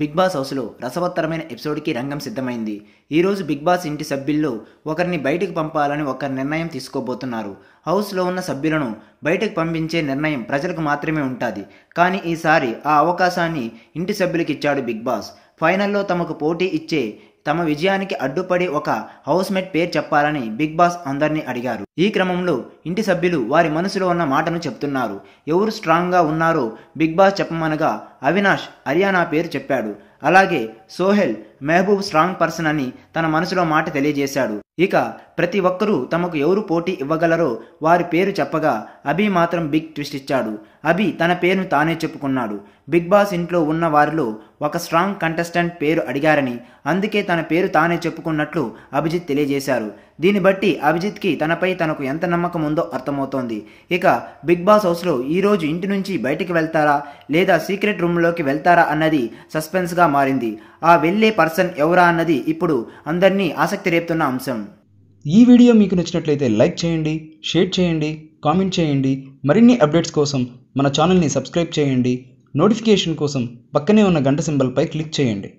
big boss హౌస్లో రసవత్తరమైన ఎపిసోడ్కి రంగం సిద్ధమైంది ఈరోజు బిగ్ బాస్ ఇంటి సభ్యుల్లో ఒకరిని బయటకు పంపాలని ఒక నిర్ణయం తీసుకోబోతున్నారు హౌస్లో ఉన్న సభ్యులను బయటకు పంపించే నిర్ణయం ప్రజలకు మాత్రమే ఉంటుంది కానీ ఈసారి ఆ అవకాశాన్ని ఇంటి సభ్యులకు ఇచ్చాడు బిగ్ బాస్ ఫైనల్లో తమకు పోటీ ఇచ్చే తమ విజయానికి అడ్డుపడి ఒక హౌస్మేట్ పేరు చెప్పాలని బిగ్ బాస్ అందరినీ అడిగారు ఈ క్రమంలో ఇంటి సభ్యులు వారి మనసులో ఉన్న మాటను చెప్తున్నారు ఎవరు స్ట్రాంగ్గా ఉన్నారో బిగ్ బాస్ చెప్పమనగా అవినాష్ హర్యానా పేరు చెప్పాడు అలాగే సోహెల్ మెహబూబ్ స్ట్రాంగ్ పర్సన్ అని తన మనసులో మాట తెలియజేశాడు ఇక ప్రతి ఒక్కరూ తమకు ఎవరు పోటీ ఇవ్వగలరో వారి పేరు చెప్పగా అభి మాత్రం బిగ్ ట్విస్ట్ ఇచ్చాడు అభి తన పేరును తానే చెప్పుకున్నాడు బిగ్ బాస్ ఇంట్లో ఉన్న వారిలో ఒక స్ట్రాంగ్ కంటెస్టెంట్ పేరు అడిగారని అందుకే తన పేరు తానే చెప్పుకున్నట్లు అభిజిత్ తెలియజేశారు దీన్ని బట్టి అభిజిత్కి తనపై తనకు ఎంత నమ్మకం ఉందో అర్థమవుతోంది ఇక బిగ్ బాస్ హౌస్లో ఈరోజు ఇంటి నుంచి బయటికి వెళ్తారా లేదా సీక్రెట్ రూమ్ రూమ్లోకి వెళ్తారా అన్నది సస్పెన్స్గా మారింది ఆ వెళ్ళే పర్సన్ ఎవరా అన్నది ఇప్పుడు అందరినీ ఆసక్తి రేపుతున్న అంశం ఈ వీడియో మీకు నచ్చినట్లయితే లైక్ చేయండి షేర్ చేయండి కామెంట్ చేయండి మరిన్ని అప్డేట్స్ కోసం మన ఛానల్ని సబ్స్క్రైబ్ చేయండి నోటిఫికేషన్ కోసం పక్కనే ఉన్న గంట సింబల్పై క్లిక్ చేయండి